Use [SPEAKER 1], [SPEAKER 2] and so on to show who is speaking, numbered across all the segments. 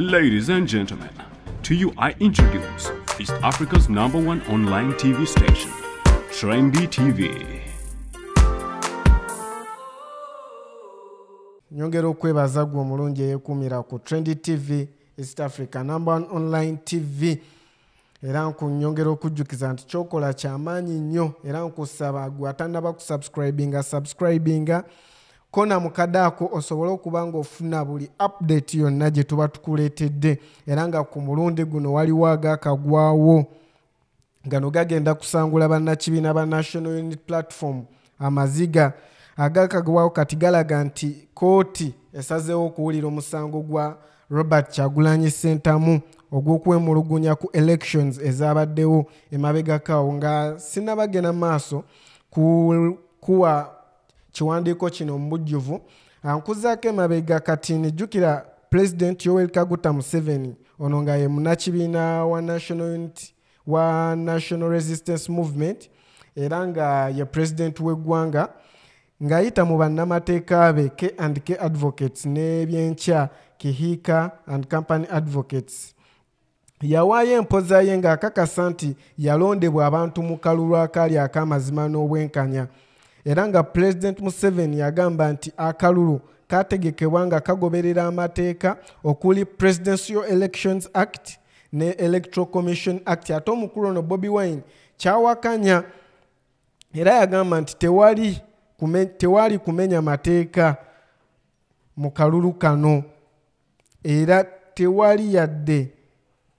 [SPEAKER 1] Ladies and gentlemen, to you I introduce East Africa's number one online TV station, Trendy TV. Nyongero kwebaza gwo mulunje yekumira ku Trendy TV East Africa number one online TV. Era nku nyongero kujukiza nti chokola chamanyi nyo era nku sabagu atanda ba subscribinga subscribinga. Subscribing. kona mukadaako osobole okuba ngaofuna buli apudeti yonna gye tuba tukuleetedde era nga ku mulundi guno waliwo agaakagwawo gano gagenda kusangula bannakibiina ba national unit platform amaziga agaakagwawo kati galaga nti kooti esazeewo okuwulira omusango gwa robert kyagulanyi sentamu ogw'okwemulugunya ku elections ezabaddewo emabegakaawo nga sinabagena maaso kuwa ku kiwandiiko kino mubujjuvu ankuzaako ah, emabega kati nejjukira pulezidenti yowel kaguta museveni ono nga ye munakibiina wa national unity wa national resistance movement era nga ye pulezidenti w'eggwanga ng'ayita mu bannamateeka be k and k advocates n'ebyenkya kihika and company advocates yawaayo empoza ye ng'akakasa nti yalondebwa abantu mu kalulu akaali ak'amazima n'obwenkanya no era nga pulezidenti museveni yagamba nti akalulu kategekebwa nga kagoberera amateeka okuli presidential elections act ne electoral commission act ate omukulu ono bobi wine kyawakanya era yagamba nti tewali tewaali kumenya mateeka mu kalulu kano era tewali yadde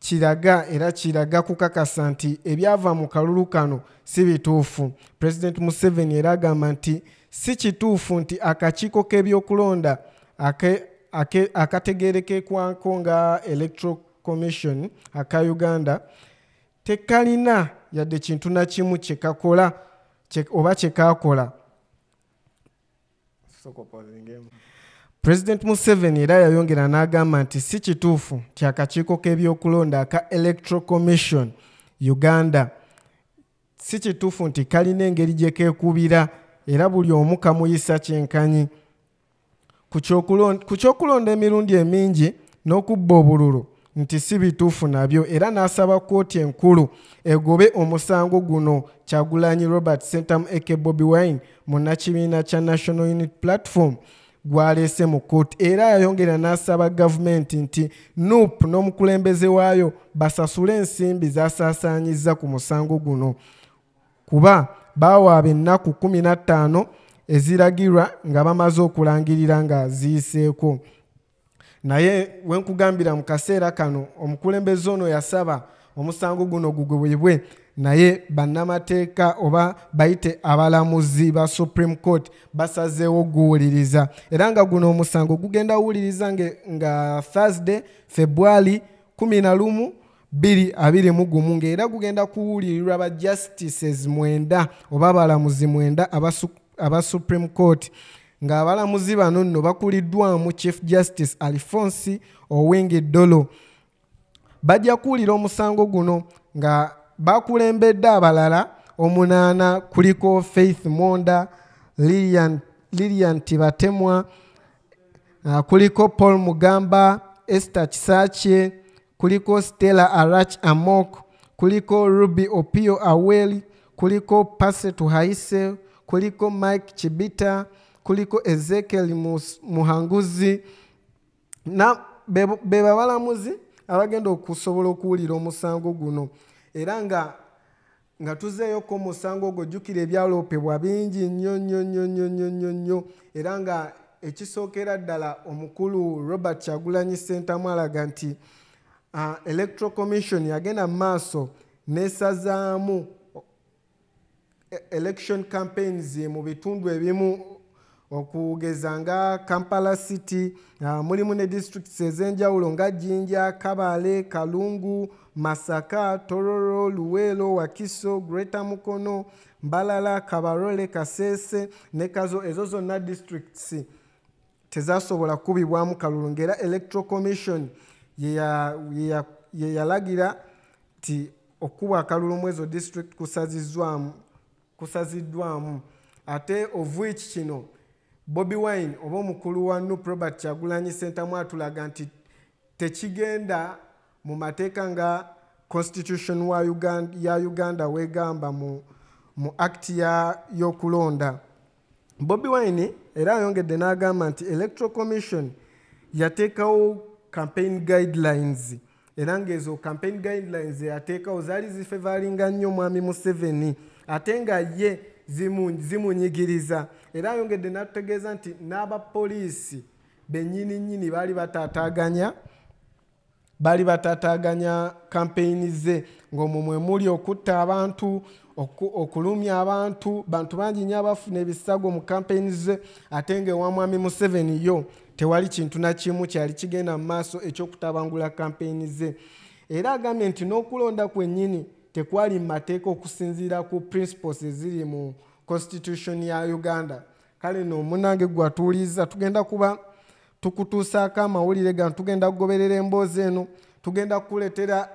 [SPEAKER 1] kiraga era kiraga kukakasa nti ebyava mu kalulu kano si bituufu pulezidenti museveni era agamba nti si kituufu nti akakiiko k'ebyokulonda akategerekekwako nga electoral commission aka uganda tekalina yadde kintu nakimu kyekakola oba kyekakola pulezidenti museveni era yayongera n'agamba nti si kituufu ti akakiiko k'ebyokulonda aka electoral commission uganda si kituufu nti kalina engeri gye keekubira era buli omu kamuyisa kyenkanyi ku kyokulonda emirundi emingi n'okubba obululu nti si bituufu nabyo era n'asaba kkooti enkulu egobe omusango guno kyagulanyi robert centam ekebobi wine mu nakibiina kya national unit platform gwaleese mu kkooti era ayongera n'asaba gavumenti nti noop n'omukulembeze waayo basasule ensimbi zasaasaanyizza ku musango guno kuba baawaaba ennaku 15 eziragirwa nga bamaze okulangirira nga ziyiseeko naye wenkugambira mu kaseera kano omukulembeze ono yasaba omusango guno gugobebwe naye bannamateeka oba bayite abalamuzi ba supreme court basazeewo guwuliriza era nga guno omusango gugenda wuliriza nga thursday february 121 ngaera gugenda kuwulirirwa ba justices 9 oba abalamuzi 9 aba supreme court ng'abalamuzi bano nno bakuliddwamu chief justice alphonse owengedolo bajja kuwulira omusango guno nga bakulembedde abalala omunaana kuliko faith monda lilian, lilian tibatemwa uh, kuliko paul mugamba ester kisakye kuliko stella arach amok kuliko ruby opio aweli kuliko pasetuhaise kuliko mike chibita kuliko ezekiel muhanguzi na be babalamuzi abagenda okusobola okuwulira omusango guno era nga nga tuzeeyoko musango ogwo ojjukira ebyaloopebwa bingi nnyo nnyo nnyo nnyo nnyo nnyo nnyo era nga ekisookera ddala omukulu robert kyagulanyi sentamu alaga nti ah, electro commission yagenda mu maaso neesazaamu eh, election campaigns mu bitundu ebimu okugeza nga kampala city ah, mulimu ne districts ez'enjawulo nga jinja kabale kalungu masaka tororo luwelo wakiso greta mukono mbalala kabarole kasese ne kazo ezo zonna districts tezasobola kukubibwamu kalulu ngaera electoral commission yeyalagira nti okuba akalulu mu ezo district kusaziddwamu ate ofwich kino bobi wine oba omukulu wa nup robert kyagulanyi sentamu atulaga nti tekigenda mu mateeka nga constitution wa uganda, ya uganda wegamba mu, mu acti yokulonda bobi wine era ayongedde n'agamba nti electoral commission yateekawo campaign guidelines era ngaezo campaign guidelines yateekawo zaali zifevalinga nnyo omwami museveni ate nga ye yeah, zimunyigiriza era ayongedde n'atutegeeza nti n'abapoliisi benyini nyini baali bataataaganya bali bataataaganya kampeyini ze ng'omwo mwe muli okutta abantu okulumya abantu bantu bangi nyo abafuna ebisago mu kampeyini ze ate ngaewamwami mu seven yo tewali kintu nakimu kyali kigenda mu maaso ekyokutabangula kampeyini ze era agambye nti n'okulonda kwennyini tekwali mateeka okusinziira ku principles eziri mu constitution ya uganda kale no munange gwatuuliriza tugenda kuba tukutuusaako amawulire gano tugenda kugoberera emboozi eno tugenda kuletera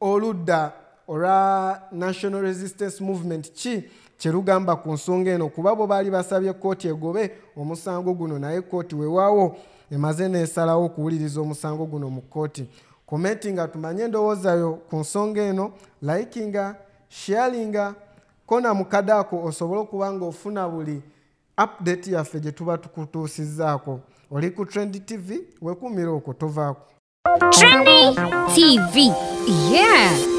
[SPEAKER 1] oludda olwa national resistance movement ki kyerugamba ku nsonga eno kuba bo baali basabye kooti egobe omusango guno naye kooti weewaawo emaze neesalawo okuwuliriza omusango guno mu kooti komenti nga tumanye endowoozayo ku nsonga eno likinga sharinga ko namukadaako osobole okuba nga ofuna buli apudate yaffe gye tuba tukutuusizzaako oli ku trend tv wekumira okwo tovaako
[SPEAKER 2] trendy tv
[SPEAKER 1] yeah.